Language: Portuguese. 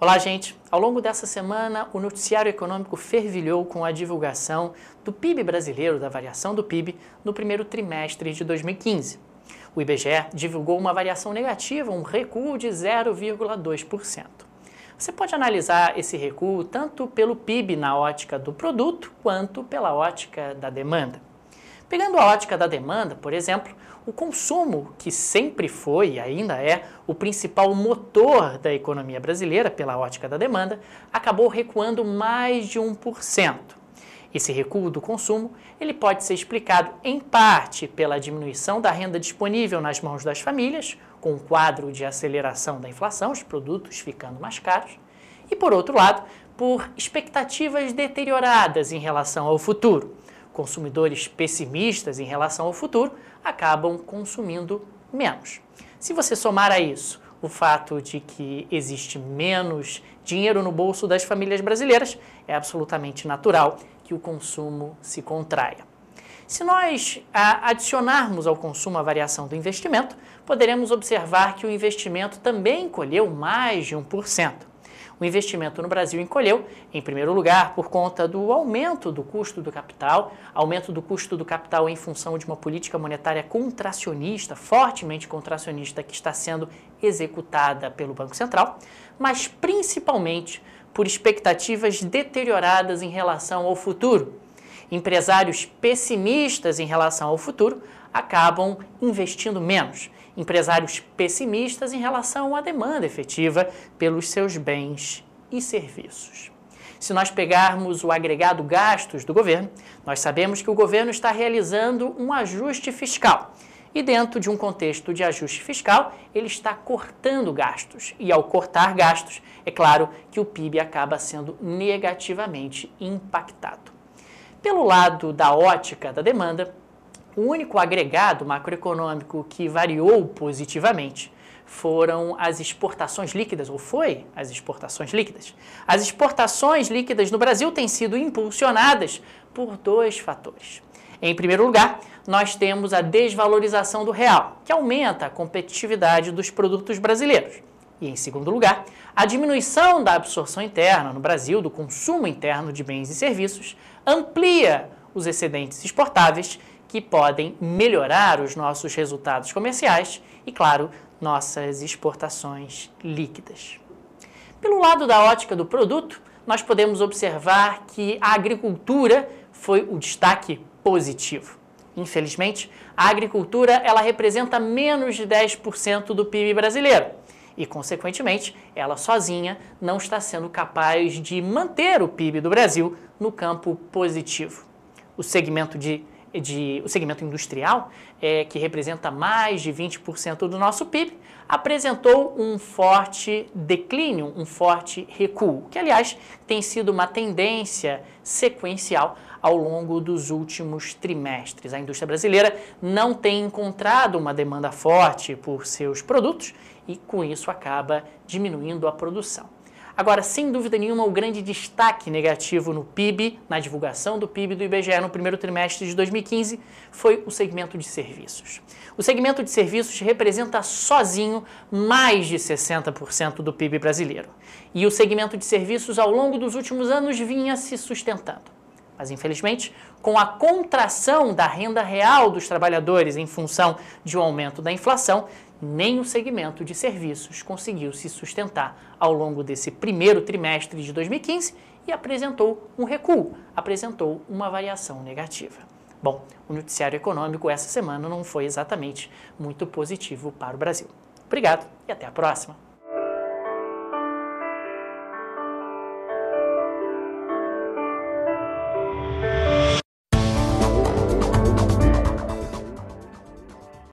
Olá, gente! Ao longo dessa semana, o noticiário econômico fervilhou com a divulgação do PIB brasileiro, da variação do PIB, no primeiro trimestre de 2015. O IBGE divulgou uma variação negativa, um recuo de 0,2%. Você pode analisar esse recuo tanto pelo PIB na ótica do produto, quanto pela ótica da demanda. Pegando a ótica da demanda, por exemplo, o consumo, que sempre foi e ainda é o principal motor da economia brasileira, pela ótica da demanda, acabou recuando mais de 1%. Esse recuo do consumo, ele pode ser explicado em parte pela diminuição da renda disponível nas mãos das famílias, com o quadro de aceleração da inflação, os produtos ficando mais caros, e por outro lado, por expectativas deterioradas em relação ao futuro consumidores pessimistas em relação ao futuro acabam consumindo menos. Se você somar a isso o fato de que existe menos dinheiro no bolso das famílias brasileiras, é absolutamente natural que o consumo se contraia. Se nós adicionarmos ao consumo a variação do investimento, poderemos observar que o investimento também colheu mais de 1% o investimento no Brasil encolheu, em primeiro lugar, por conta do aumento do custo do capital, aumento do custo do capital em função de uma política monetária contracionista, fortemente contracionista, que está sendo executada pelo Banco Central, mas principalmente por expectativas deterioradas em relação ao futuro. Empresários pessimistas em relação ao futuro acabam investindo menos empresários pessimistas em relação à demanda efetiva pelos seus bens e serviços. Se nós pegarmos o agregado gastos do governo, nós sabemos que o governo está realizando um ajuste fiscal. E dentro de um contexto de ajuste fiscal, ele está cortando gastos. E ao cortar gastos, é claro que o PIB acaba sendo negativamente impactado. Pelo lado da ótica da demanda, o único agregado macroeconômico que variou positivamente foram as exportações líquidas, ou foi as exportações líquidas. As exportações líquidas no Brasil têm sido impulsionadas por dois fatores. Em primeiro lugar, nós temos a desvalorização do real, que aumenta a competitividade dos produtos brasileiros. E em segundo lugar, a diminuição da absorção interna no Brasil do consumo interno de bens e serviços amplia os excedentes exportáveis que podem melhorar os nossos resultados comerciais e, claro, nossas exportações líquidas. Pelo lado da ótica do produto, nós podemos observar que a agricultura foi o destaque positivo. Infelizmente, a agricultura ela representa menos de 10% do PIB brasileiro e, consequentemente, ela sozinha não está sendo capaz de manter o PIB do Brasil no campo positivo. O segmento de de, o segmento industrial, é, que representa mais de 20% do nosso PIB, apresentou um forte declínio, um forte recuo, que aliás tem sido uma tendência sequencial ao longo dos últimos trimestres. A indústria brasileira não tem encontrado uma demanda forte por seus produtos e com isso acaba diminuindo a produção. Agora, sem dúvida nenhuma, o grande destaque negativo no PIB, na divulgação do PIB do IBGE no primeiro trimestre de 2015, foi o segmento de serviços. O segmento de serviços representa sozinho mais de 60% do PIB brasileiro. E o segmento de serviços, ao longo dos últimos anos, vinha se sustentando. Mas, infelizmente, com a contração da renda real dos trabalhadores em função de um aumento da inflação, nem o segmento de serviços conseguiu se sustentar ao longo desse primeiro trimestre de 2015 e apresentou um recuo, apresentou uma variação negativa. Bom, o noticiário econômico essa semana não foi exatamente muito positivo para o Brasil. Obrigado e até a próxima!